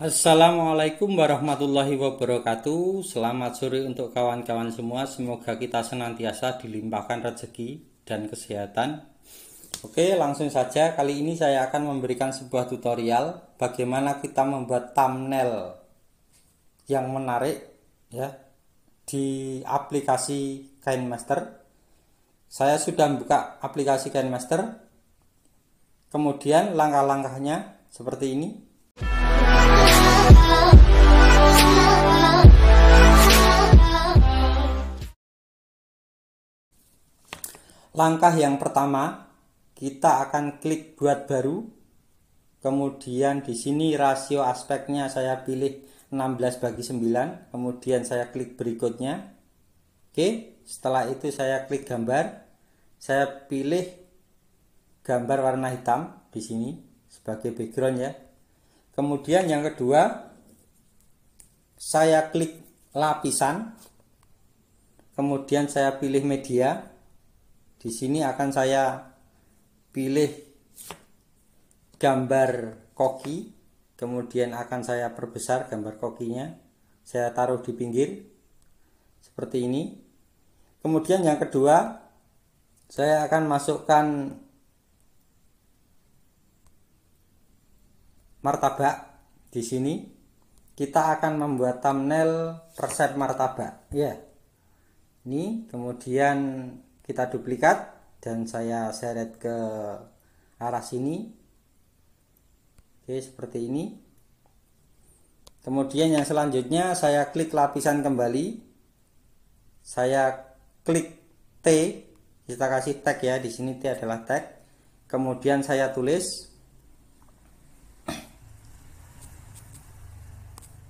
Assalamualaikum warahmatullahi wabarakatuh. Selamat sore untuk kawan-kawan semua. Semoga kita senantiasa dilimpahkan rezeki dan kesehatan. Oke, langsung saja. Kali ini saya akan memberikan sebuah tutorial bagaimana kita membuat thumbnail yang menarik ya di aplikasi KineMaster. Saya sudah membuka aplikasi KineMaster. Kemudian langkah-langkahnya seperti ini Langkah yang pertama, kita akan klik buat baru. Kemudian di sini rasio aspeknya saya pilih 16 bagi 9. Kemudian saya klik berikutnya. Oke, setelah itu saya klik gambar. Saya pilih gambar warna hitam di sini sebagai background ya. Kemudian yang kedua, saya klik lapisan. Kemudian saya pilih media. Di sini akan saya pilih gambar koki, kemudian akan saya perbesar gambar kokinya. Saya taruh di pinggir seperti ini. Kemudian yang kedua, saya akan masukkan martabak di sini. Kita akan membuat thumbnail resep martabak, ya. Ini kemudian kita duplikat dan saya seret ke arah sini oke seperti ini kemudian yang selanjutnya saya klik lapisan kembali saya klik T kita kasih tag ya di sini T adalah tag kemudian saya tulis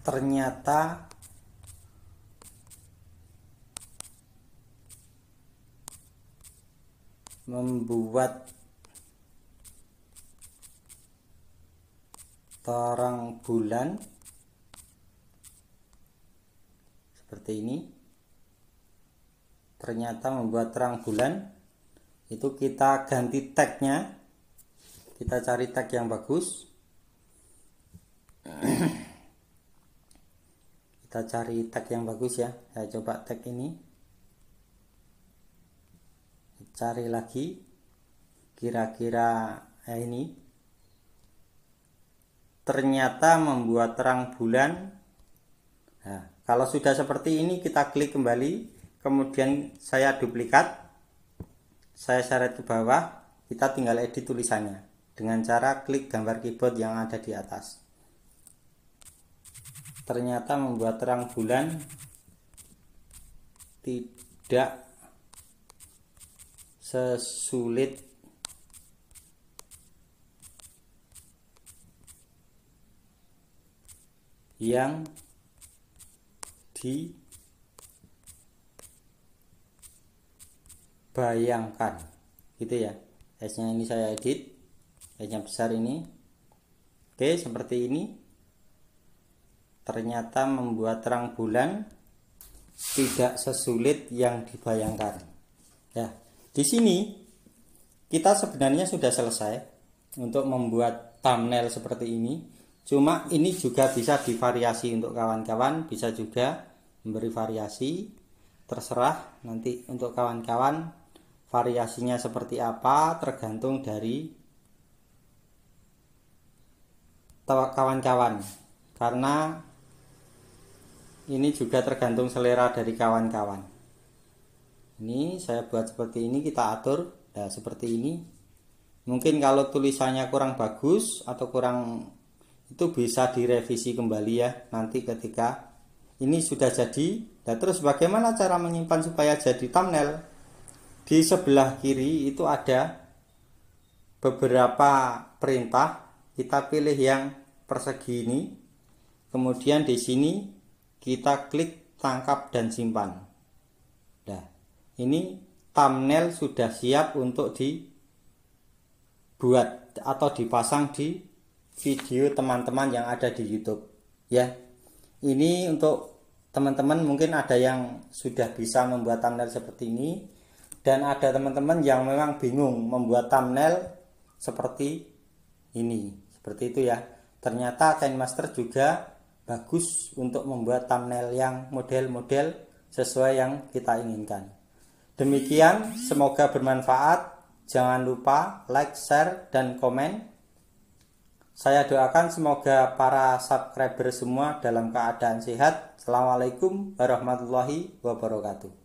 ternyata membuat terang bulan seperti ini ternyata membuat terang bulan itu kita ganti tagnya kita cari tag yang bagus kita cari tag yang bagus ya saya coba tag ini cari lagi kira-kira ya ini ternyata membuat terang bulan nah, kalau sudah seperti ini kita klik kembali kemudian saya duplikat saya syarat ke bawah kita tinggal edit tulisannya dengan cara klik gambar keyboard yang ada di atas ternyata membuat terang bulan tidak sesulit yang dibayangkan gitu ya S nya ini saya edit S nya besar ini oke seperti ini ternyata membuat terang bulan tidak sesulit yang dibayangkan ya di sini kita sebenarnya sudah selesai untuk membuat thumbnail seperti ini. Cuma ini juga bisa divariasi untuk kawan-kawan, bisa juga memberi variasi. Terserah nanti untuk kawan-kawan variasinya seperti apa tergantung dari kawan-kawan karena ini juga tergantung selera dari kawan-kawan ini saya buat seperti ini kita atur nah, seperti ini mungkin kalau tulisannya kurang bagus atau kurang itu bisa direvisi kembali ya nanti ketika ini sudah jadi nah terus bagaimana cara menyimpan supaya jadi thumbnail di sebelah kiri itu ada beberapa perintah kita pilih yang persegi ini kemudian di sini kita klik tangkap dan simpan. Dah ini thumbnail sudah siap untuk dibuat atau dipasang di video teman-teman yang ada di YouTube ya ini untuk teman-teman mungkin ada yang sudah bisa membuat thumbnail seperti ini dan ada teman-teman yang memang bingung membuat thumbnail seperti ini seperti itu ya ternyata Master juga bagus untuk membuat thumbnail yang model-model sesuai yang kita inginkan Demikian, semoga bermanfaat. Jangan lupa like, share, dan komen. Saya doakan semoga para subscriber semua dalam keadaan sehat. Assalamualaikum warahmatullahi wabarakatuh.